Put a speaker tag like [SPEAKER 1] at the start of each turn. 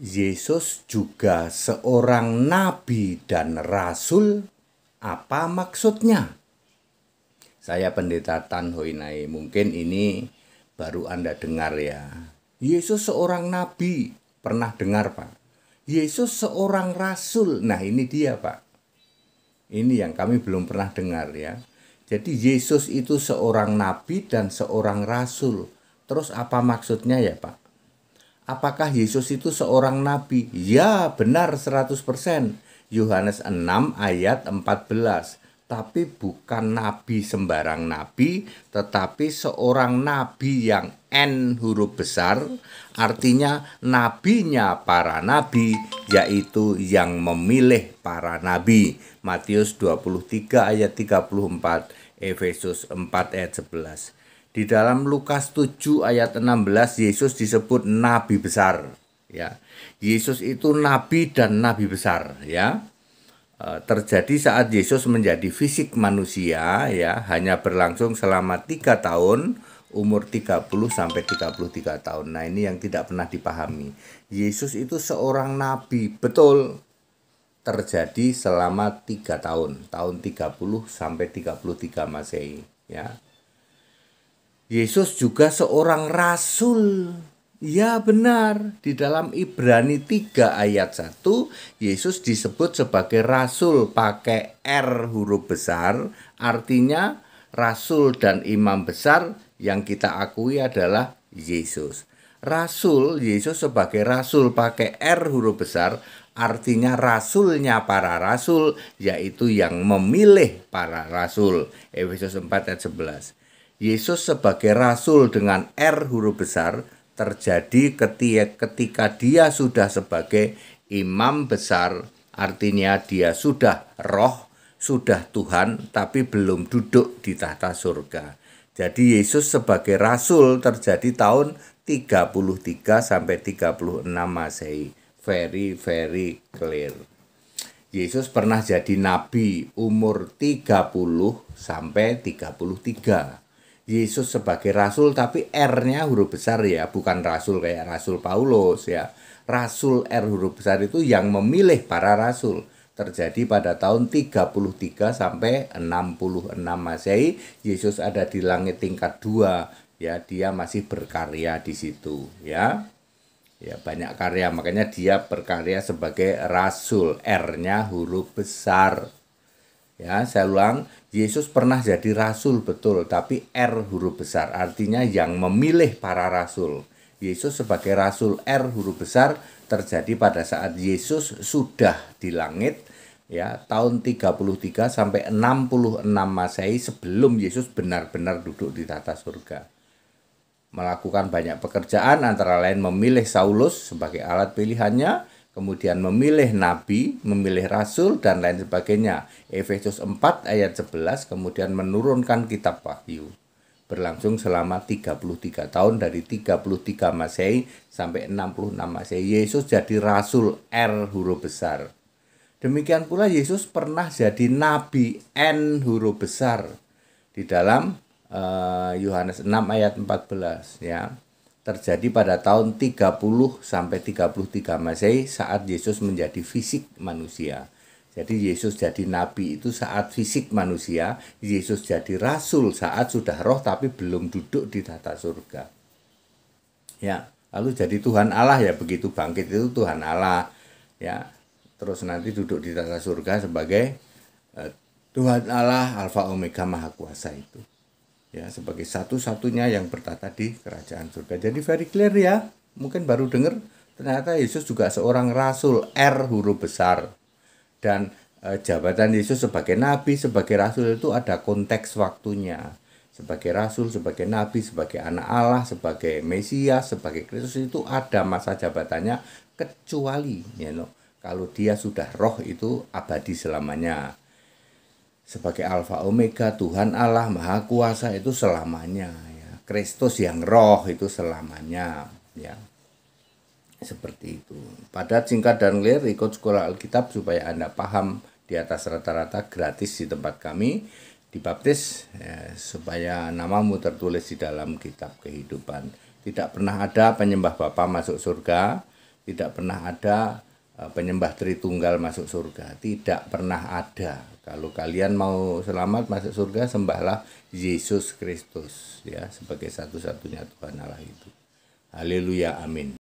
[SPEAKER 1] Yesus juga seorang nabi dan rasul. Apa maksudnya? Saya pendeta Tan Hoinai, mungkin ini baru Anda dengar ya. Yesus seorang nabi, pernah dengar Pak. Yesus seorang rasul. Nah, ini dia, Pak. Ini yang kami belum pernah dengar ya. Jadi Yesus itu seorang nabi dan seorang rasul. Terus apa maksudnya ya, Pak? Apakah Yesus itu seorang nabi? Ya, benar 100%. Yohanes 6 ayat 14. Tapi bukan nabi sembarang nabi, tetapi seorang nabi yang N huruf besar, artinya nabinya para nabi, yaitu yang memilih para nabi. Matius 23 ayat 34, Efesus 4 ayat 11. Di dalam Lukas 7 ayat 16 Yesus disebut nabi besar, ya. Yesus itu nabi dan nabi besar, ya. E, terjadi saat Yesus menjadi fisik manusia ya hanya berlangsung selama tiga tahun umur 30 sampai 33 tahun. Nah, ini yang tidak pernah dipahami. Yesus itu seorang nabi, betul. Terjadi selama 3 tahun, tahun 30 sampai 33 Masehi, ya. Yesus juga seorang rasul. Ya benar, di dalam Ibrani 3 ayat 1 Yesus disebut sebagai rasul pakai R huruf besar, artinya rasul dan imam besar yang kita akui adalah Yesus. Rasul Yesus sebagai rasul pakai R huruf besar artinya rasulnya para rasul yaitu yang memilih para rasul Efesus 4 ayat 11. Yesus sebagai rasul dengan R huruf besar terjadi ketika dia sudah sebagai imam besar, artinya dia sudah roh, sudah Tuhan, tapi belum duduk di tahta surga. Jadi Yesus sebagai rasul terjadi tahun 33 sampai 36 Masehi. Very very clear. Yesus pernah jadi nabi umur 30 sampai 33. Yesus sebagai rasul tapi R-nya huruf besar ya, bukan rasul kayak rasul Paulus ya. Rasul R huruf besar itu yang memilih para rasul. Terjadi pada tahun 33 sampai 66 Masehi, Yesus ada di langit tingkat 2 ya, dia masih berkarya di situ ya. Ya, banyak karya makanya dia berkarya sebagai rasul R-nya huruf besar Ya, saya ulang, Yesus pernah jadi rasul betul, tapi R huruf besar artinya yang memilih para rasul. Yesus sebagai rasul R huruf besar terjadi pada saat Yesus sudah di langit ya tahun 33 sampai 66 Masehi sebelum Yesus benar-benar duduk di tata surga. Melakukan banyak pekerjaan antara lain memilih Saulus sebagai alat pilihannya, kemudian memilih nabi, memilih rasul dan lain sebagainya. Efesus 4 ayat 11 kemudian menurunkan kitab Wahyu. Berlangsung selama 33 tahun dari 33 Masehi sampai 66 Masehi. Yesus jadi rasul R huruf besar. Demikian pula Yesus pernah jadi nabi N huruf besar di dalam eh, Yohanes uh, 6 ayat 14 ya terjadi pada tahun 30 sampai 33 Masehi saat Yesus menjadi fisik manusia. Jadi Yesus jadi nabi itu saat fisik manusia, Yesus jadi rasul saat sudah roh tapi belum duduk di tata surga. Ya, lalu jadi Tuhan Allah ya begitu bangkit itu Tuhan Allah. Ya. Terus nanti duduk di tata surga sebagai eh, Tuhan Allah Alfa Omega Maha Kuasa itu ya sebagai satu-satunya yang bertata di kerajaan surga. Jadi very clear ya. Mungkin baru dengar ternyata Yesus juga seorang rasul R huruf besar. Dan e, jabatan Yesus sebagai nabi, sebagai rasul itu ada konteks waktunya. Sebagai rasul, sebagai nabi, sebagai anak Allah, sebagai Mesias, sebagai Kristus itu ada masa jabatannya kecuali ya you know, kalau dia sudah roh itu abadi selamanya sebagai alfa omega Tuhan Allah maha kuasa itu selamanya ya. Kristus yang roh itu selamanya ya. Seperti itu. pada singkat dan clear ikut sekolah Alkitab supaya Anda paham di atas rata-rata gratis di tempat kami dibaptis ya, supaya namamu tertulis di dalam kitab kehidupan. Tidak pernah ada penyembah Bapa masuk surga, tidak pernah ada Eh, penyembah Tritunggal masuk surga. Tidak pernah ada. Kalau kalian mau selamat masuk surga, sembahlah Yesus Kristus ya sebagai satu-satunya Tuhan Allah itu. Haleluya, amin.